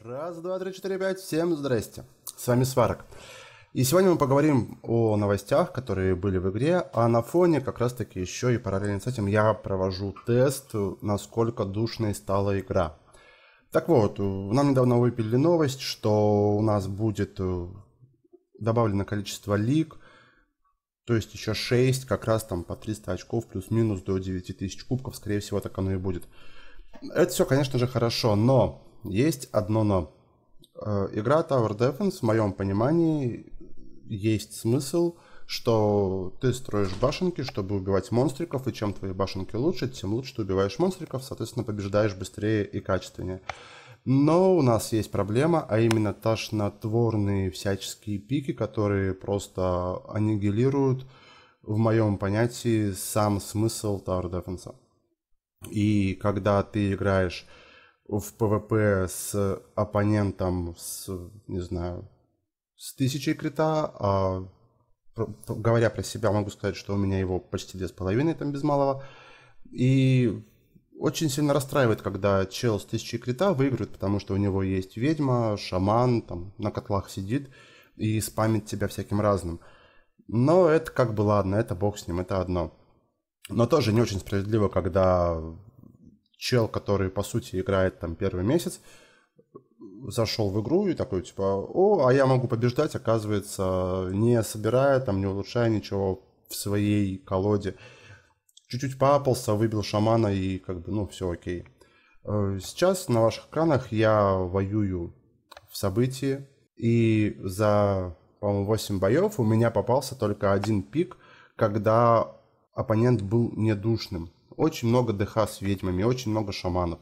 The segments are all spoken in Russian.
Раз, два, три, четыре, пять. Всем здрасте. С вами Сварок. И сегодня мы поговорим о новостях, которые были в игре, а на фоне как раз таки еще и параллельно с этим я провожу тест, насколько душной стала игра. Так вот, нам недавно выпили новость, что у нас будет э, добавлено количество лиг, то есть еще 6, как раз там по 300 очков плюс-минус до 9000 кубков, скорее всего так оно и будет. Это все, конечно же, хорошо, но есть одно но. Э, игра Tower Defense, в моем понимании, есть смысл, что ты строишь башенки, чтобы убивать монстриков, и чем твои башенки лучше, тем лучше ты убиваешь монстриков, соответственно, побеждаешь быстрее и качественнее. Но у нас есть проблема, а именно тошнотворные всяческие пики, которые просто аннигилируют, в моем понятии, сам смысл Tower Defense. И когда ты играешь в ПВП с оппонентом с, не знаю, с тысячей крита, а говоря про себя, могу сказать, что у меня его почти две с половиной там без малого. И очень сильно расстраивает, когда чел с тысячей крита выигрывает, потому что у него есть ведьма, шаман, там на котлах сидит и спамит тебя всяким разным. Но это как бы ладно, это бог с ним, это одно. Но тоже не очень справедливо, когда чел, который, по сути, играет там первый месяц, зашел в игру и такой, типа, о, а я могу побеждать, оказывается, не собирая, там, не улучшая ничего в своей колоде. Чуть-чуть поапался, выбил шамана и как бы, ну, все окей. Э, сейчас на ваших экранах я воюю в событии, и за, по-моему, 8 боев у меня попался только один пик, когда оппонент был недушным. Очень много ДХ с ведьмами, очень много шаманов.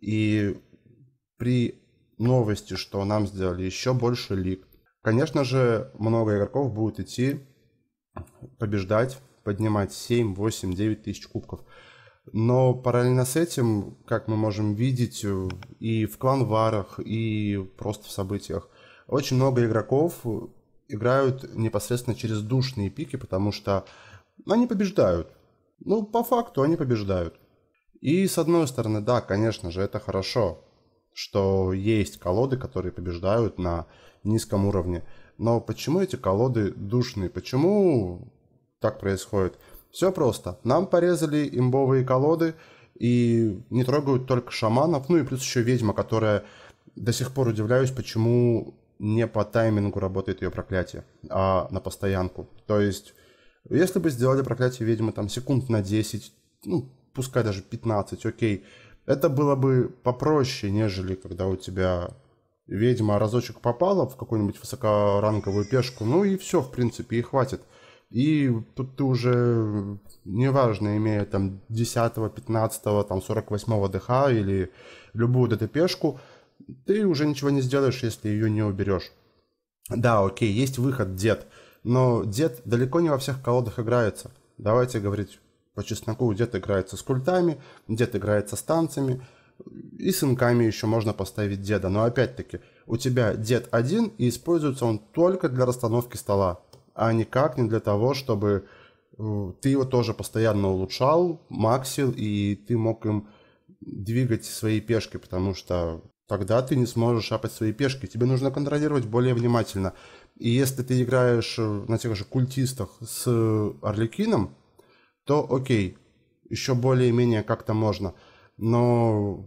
И при новости, что нам сделали еще больше лиг, конечно же, много игроков будет идти побеждать, поднимать 7, 8, 9 тысяч кубков. Но параллельно с этим, как мы можем видеть э, и в кланварах, и просто в событиях, очень много игроков играют непосредственно через душные пики, потому что они побеждают. Ну, по факту они побеждают. И с одной стороны, да, конечно же, это хорошо, что есть колоды, которые побеждают на низком уровне. Но почему эти колоды душные? Почему так происходит? Все просто. Нам порезали имбовые колоды и не трогают только шаманов. Ну и плюс еще ведьма, которая до сих пор удивляюсь, почему не по таймингу работает ее проклятие, а на постоянку. То есть если бы сделали проклятие ведьмы там секунд на 10, ну, пускай даже 15, окей, это было бы попроще, нежели когда у тебя ведьма разочек попала в какую-нибудь высокоранговую пешку, ну и все, в принципе, и хватит. И тут ты уже, неважно, имея там 10, 15, там 48 ДХ или любую эту пешку, ты уже ничего не сделаешь, если ее не уберешь. Да, окей, есть выход, дед – но дед далеко не во всех колодах играется. Давайте говорить по чесноку, дед играется с культами, дед играется с танцами, и сынками еще можно поставить деда. Но опять-таки, у тебя дед один, и используется он только для расстановки стола, а никак не для того, чтобы э, ты его тоже постоянно улучшал, максил, и ты мог им двигать свои пешки, потому что Тогда ты не сможешь шапать свои пешки. Тебе нужно контролировать более внимательно. И если ты играешь э, на тех же культистах с э, Орликином, то окей, еще более-менее как-то можно. Но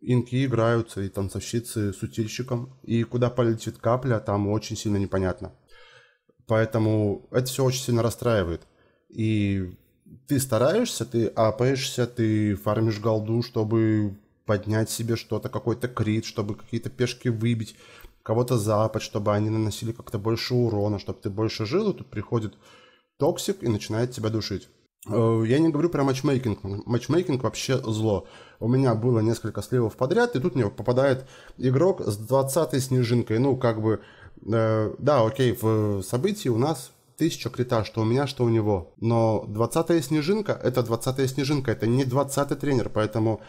инки играются, и танцовщицы с утильщиком. И куда полетит капля, там очень сильно непонятно. Поэтому это все очень сильно расстраивает. И ты стараешься, ты апаешься, ты фармишь голду, чтобы поднять себе что-то, какой-то крит, чтобы какие-то пешки выбить, кого-то запад, чтобы они наносили как-то больше урона, чтобы ты больше жил, и тут приходит токсик и начинает тебя душить. Э, я не говорю про матчмейкинг. Матчмейкинг вообще зло. У меня было несколько сливов подряд, и тут мне попадает игрок с 20 снежинкой. Ну, как бы, э, да, окей, в событии у нас тысяча крита, что у меня, что у него. Но 20 снежинка — это 20 снежинка, это не 20 тренер, поэтому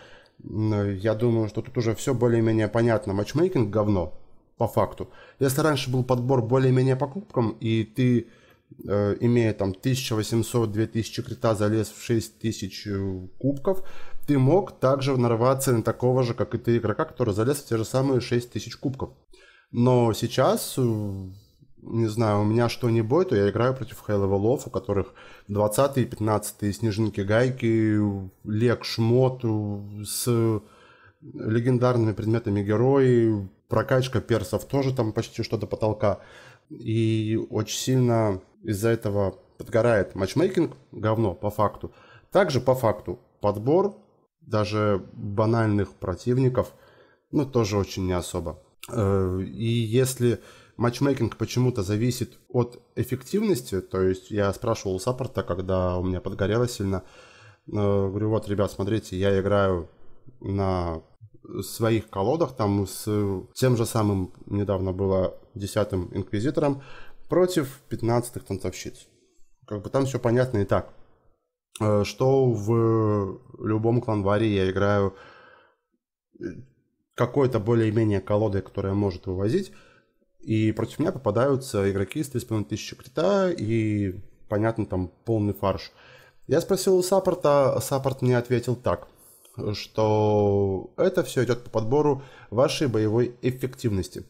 я думаю, что тут уже все более-менее понятно. Матчмейкинг – говно, по факту. Если раньше был подбор более-менее покупкам, и ты, э, имея там 1800-2000 крита, залез в 6000 э, кубков, ты мог также нарваться на такого же, как и ты, игрока, который залез в те же самые 6000 кубков. Но сейчас э, не знаю, у меня что не бой то я играю против хай-левелов, у которых 20-е, 15 снежинки, гайки, лек, шмот с легендарными предметами герои, прокачка персов тоже там почти что до потолка. И очень сильно из-за этого подгорает матчмейкинг, говно по факту. Также по факту подбор даже банальных противников, ну тоже очень не особо. Э, и если матчмейкинг почему-то зависит от эффективности. То есть я спрашивал у саппорта, когда у меня подгорело сильно. Э, говорю, вот, ребят, смотрите, я играю на своих колодах, там с тем же самым недавно было десятым инквизитором против пятнадцатых танцовщиц. Как бы там все понятно и так. Э, что в любом кланваре я играю э, какой-то более-менее колодой, которая может вывозить. И против меня попадаются игроки с 3500 крита и, понятно, там полный фарш. Я спросил у саппорта, саппорт мне ответил так, что это все идет по подбору вашей боевой эффективности.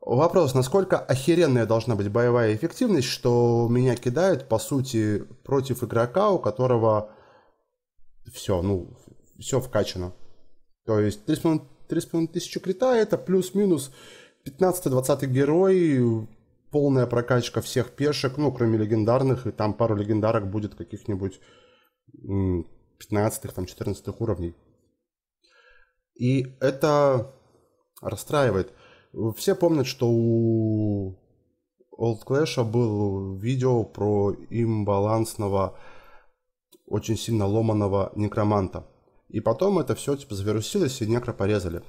Вопрос, насколько охеренная должна быть боевая эффективность, что меня кидают, по сути, против игрока, у которого все, ну, все вкачано. То есть 3,5 тысячи крита это плюс-минус 15-20 герой, полная прокачка всех пешек, ну, кроме легендарных, и там пару легендарок будет каких-нибудь 15 там, 14 уровней. И это расстраивает. Все помнят, что у Old Clash а был видео про имбалансного, очень сильно ломаного некроманта. И потом это все типа завирусилось и некро порезали.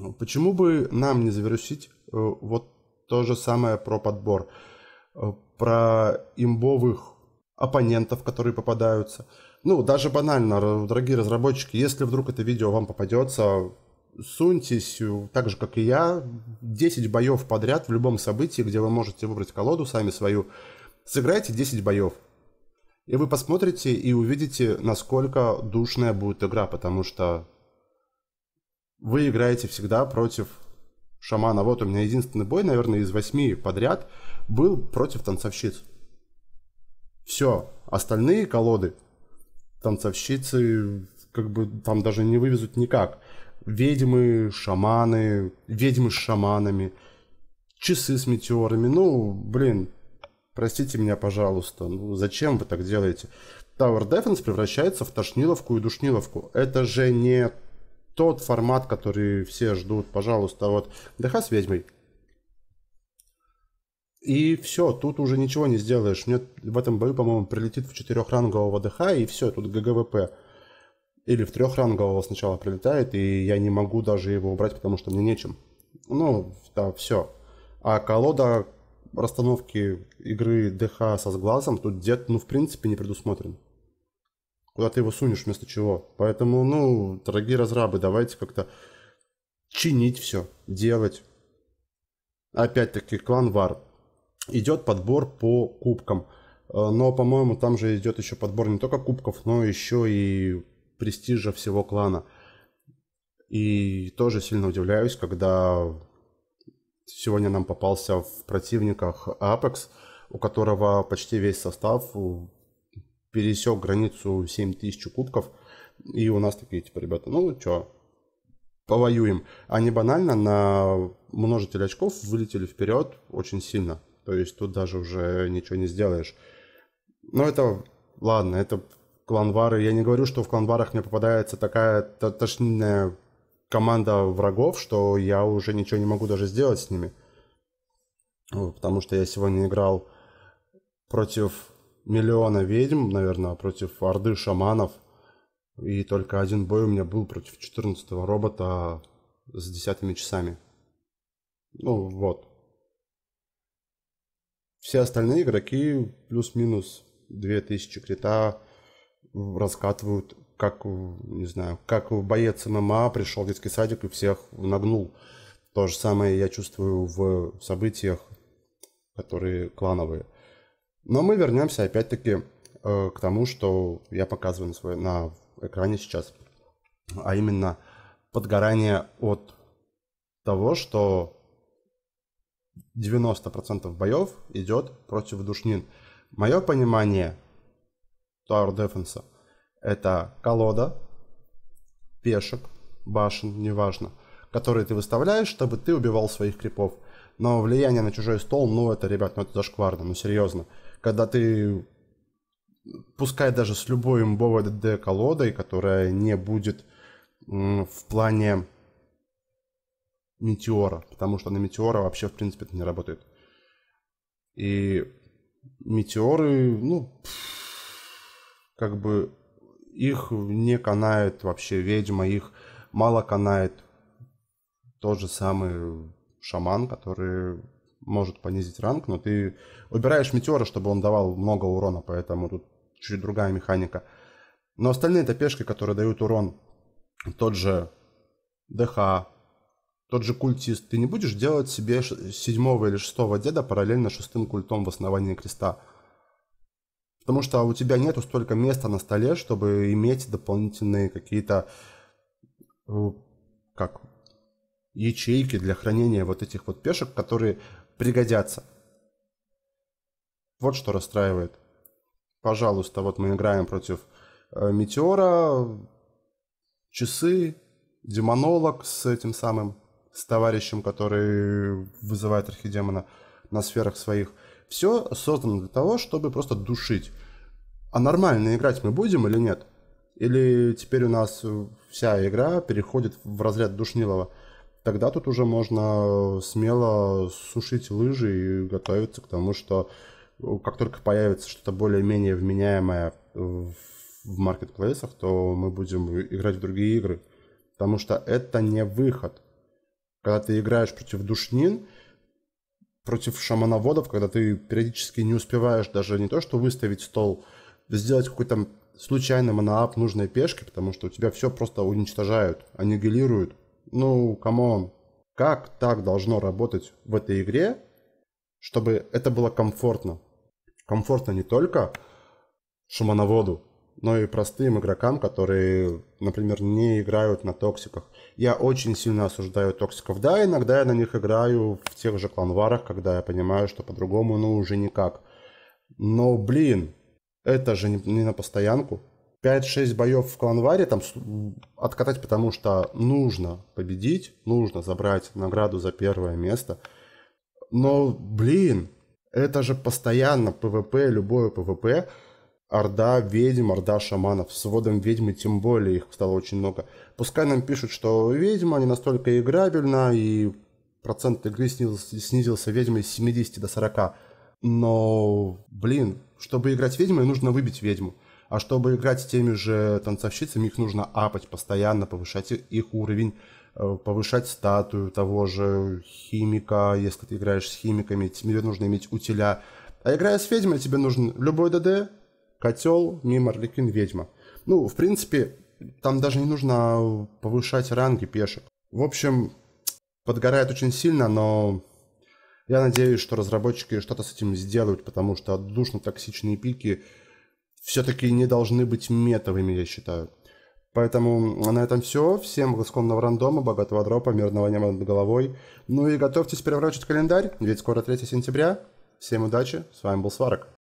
Ну, почему бы нам не завершить э, вот то же самое про подбор, э, про имбовых оппонентов, которые попадаются. Ну, даже банально, дорогие разработчики, если вдруг это видео вам попадется, суньтесь, э, так же, как и я, 10 боев подряд в любом событии, где вы можете выбрать колоду сами свою, сыграйте 10 боев. И вы посмотрите и увидите, насколько душная будет игра, потому что вы играете всегда против шамана. Вот у меня единственный бой, наверное, из восьми подряд был против танцовщиц. Все. Остальные колоды танцовщицы как бы там даже не вывезут никак. Ведьмы, шаманы, ведьмы с шаманами, часы с метеорами. Ну, блин, простите меня, пожалуйста, ну зачем вы так делаете? Tower Defense превращается в тошниловку и душниловку. Это же не тот формат, который все ждут. Пожалуйста, вот ДХ с ведьмой. И все, тут уже ничего не сделаешь. Мне в этом бою, по-моему, прилетит в четырехрангового ДХ, и все, тут ГГВП. Или в трехрангового сначала прилетает, и я не могу даже его убрать, потому что мне нечем. Ну, да, все. А колода расстановки игры ДХ со сглазом тут дед, ну, в принципе, не предусмотрен куда ты его сунешь вместо чего. Поэтому, ну, дорогие разрабы, давайте как-то чинить все, делать. Опять-таки, клан Вар. Идет подбор по кубкам. Э, но, по-моему, там же идет еще подбор не только кубков, но еще и престижа всего клана. И тоже сильно удивляюсь, когда сегодня нам попался в противниках Апекс, у которого почти весь состав пересек границу 7000 кубков, и у нас такие, типа, ребята, ну что, повоюем. Они банально на множитель очков вылетели вперед очень сильно. То есть тут даже уже ничего не сделаешь. Но это, ладно, это кланвары. Я не говорю, что в кланварах мне попадается такая тошнильная команда врагов, что я уже ничего не могу даже сделать с ними. Потому что я сегодня играл против миллиона ведьм, наверное, против орды шаманов. И только один бой у меня был против 14 робота с десятыми часами. Ну, вот. Все остальные игроки плюс-минус 2000 крита раскатывают, как, не знаю, как боец ММА пришел в детский садик и всех нагнул. То же самое я чувствую в событиях, которые клановые. Но мы вернемся опять-таки э, к тому, что я показываю на, свой, на экране сейчас. А именно подгорание от того, что 90% боев идет против душнин. Мое понимание Tower Defense это колода, пешек, башен, неважно, которые ты выставляешь, чтобы ты убивал своих крипов. Но влияние на чужой стол, ну это, ребят, ну это зашкварно, ну серьезно когда ты, пускай даже с любой имбовой ДД колодой, которая не будет в плане метеора, потому что на метеора вообще, в принципе, это не работает. И метеоры, ну, как бы их не канает вообще ведьма, их мало канает тот же самый шаман, который может понизить ранг, но ты убираешь метеора, чтобы он давал много урона, поэтому тут чуть другая механика. Но остальные это пешки, которые дают урон. Тот же ДХ, тот же культист. Ты не будешь делать себе седьмого или шестого деда параллельно шестым культом в основании креста. Потому что у тебя нету столько места на столе, чтобы иметь дополнительные какие-то э, как ячейки для хранения вот этих вот пешек, которые пригодятся. Вот что расстраивает. Пожалуйста, вот мы играем против э, Метеора, часы, демонолог с этим самым, с товарищем, который вызывает архидемона на сферах своих. Все создано для того, чтобы просто душить. А нормально играть мы будем или нет? Или теперь у нас вся игра переходит в разряд душнилова? тогда тут уже можно э, смело сушить лыжи и готовиться к тому, что э, как только появится что-то более-менее вменяемое в маркетплейсах, то мы будем играть в другие игры. Потому что это не выход. Когда ты играешь против душнин, против шамановодов, когда ты периодически не успеваешь даже не то, что выставить стол, сделать какой-то случайный моноап нужной пешки, потому что у тебя все просто уничтожают, аннигилируют. Ну, камон. Как так должно работать в этой игре, чтобы это было комфортно? Комфортно не только шумоноводу, но и простым игрокам, которые, например, не играют на токсиках. Я очень сильно осуждаю токсиков. Да, иногда я на них играю в тех же кланварах, когда я понимаю, что по-другому, ну, уже никак. Но, блин, это же не, не на постоянку. 5-6 боев в кланваре там откатать, потому что нужно победить, нужно забрать награду за первое место. Но, блин, это же постоянно ПВП, любое ПВП. Орда ведьм, орда шаманов. С водом ведьмы тем более их стало очень много. Пускай нам пишут, что ведьма не настолько играбельна, и процент игры снизился, снизился ведьмой с 70 до 40. Но, блин, чтобы играть ведьмой, нужно выбить ведьму. А чтобы играть с теми же танцовщицами, их нужно апать постоянно, повышать их уровень, э, повышать статую того же химика, если ты играешь с химиками, тебе нужно иметь утиля. А играя с ведьмой, тебе нужен любой ДД, котел, мимо Орликин, ведьма. Ну, в принципе, там даже не нужно повышать ранги пешек. В общем, подгорает очень сильно, но я надеюсь, что разработчики что-то с этим сделают, потому что душно токсичные пики все-таки не должны быть метовыми, я считаю. Поэтому на этом все. Всем благосклонного рандома, богатого дропа, мирного неба над головой. Ну и готовьтесь переворачивать календарь, ведь скоро 3 сентября. Всем удачи, с вами был Сварок.